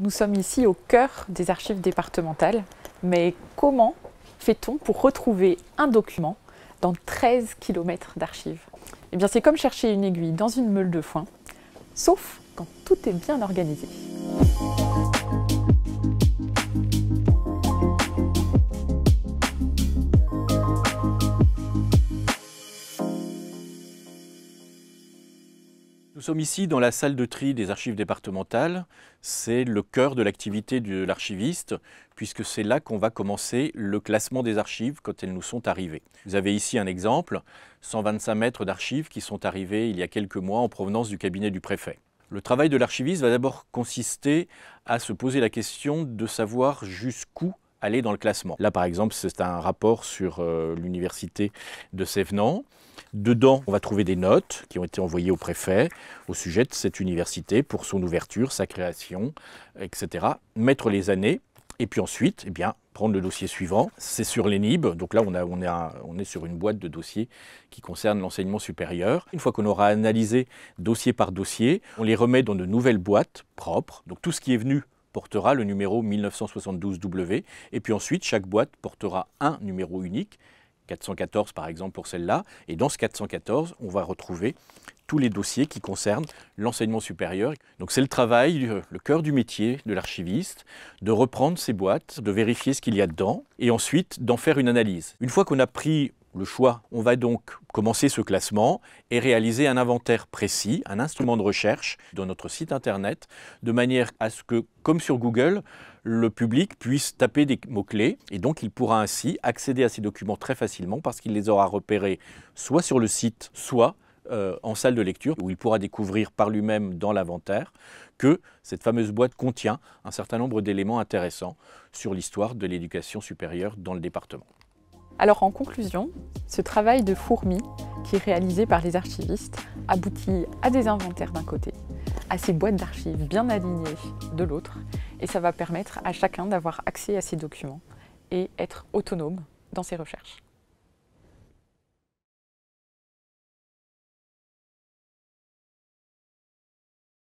Nous sommes ici au cœur des archives départementales, mais comment fait-on pour retrouver un document dans 13 km d'archives Eh bien, c'est comme chercher une aiguille dans une meule de foin, sauf quand tout est bien organisé. Nous sommes ici dans la salle de tri des archives départementales. C'est le cœur de l'activité de l'archiviste, puisque c'est là qu'on va commencer le classement des archives quand elles nous sont arrivées. Vous avez ici un exemple, 125 mètres d'archives qui sont arrivées il y a quelques mois en provenance du cabinet du préfet. Le travail de l'archiviste va d'abord consister à se poser la question de savoir jusqu'où aller dans le classement. Là, par exemple, c'est un rapport sur euh, l'université de Sévenant. Dedans, on va trouver des notes qui ont été envoyées au préfet au sujet de cette université pour son ouverture, sa création, etc. Mettre les années et puis ensuite, eh bien, prendre le dossier suivant. C'est sur l'ENIB. Donc là, on, on, est sur une boîte de dossiers qui concerne l'enseignement supérieur. Une fois qu'on aura analysé dossier par dossier, on les remet dans de nouvelles boîtes propres. Donc tout ce qui est venu portera le numéro 1972W, et puis ensuite chaque boîte portera un numéro unique, 414 par exemple pour celle-là, et dans ce 414, on va retrouver tous les dossiers qui concernent l'enseignement supérieur. Donc c'est le travail, euh, le cœur du métier de l'archiviste, de reprendre ces boîtes, de vérifier ce qu'il y a dedans, et ensuite d'en faire une analyse. Une fois qu'on a pris le choix. On va donc commencer ce classement et réaliser un inventaire précis, un instrument de recherche dans notre site internet, de manière à ce que, comme sur Google, le public puisse taper des mots-clés et donc il pourra ainsi accéder à ces documents très facilement parce qu'il les aura repérés soit sur le site, soit euh, en salle de lecture où il pourra découvrir par lui-même dans l'inventaire que cette fameuse boîte contient un certain nombre d'éléments intéressants sur l'histoire de l'éducation supérieure dans le département. Alors en conclusion, ce travail de fourmi qui est réalisé par les archivistes aboutit à des inventaires d'un côté, à ces boîtes d'archives bien alignées de l'autre, et ça va permettre à chacun d'avoir accès à ces documents et être autonome dans ses recherches.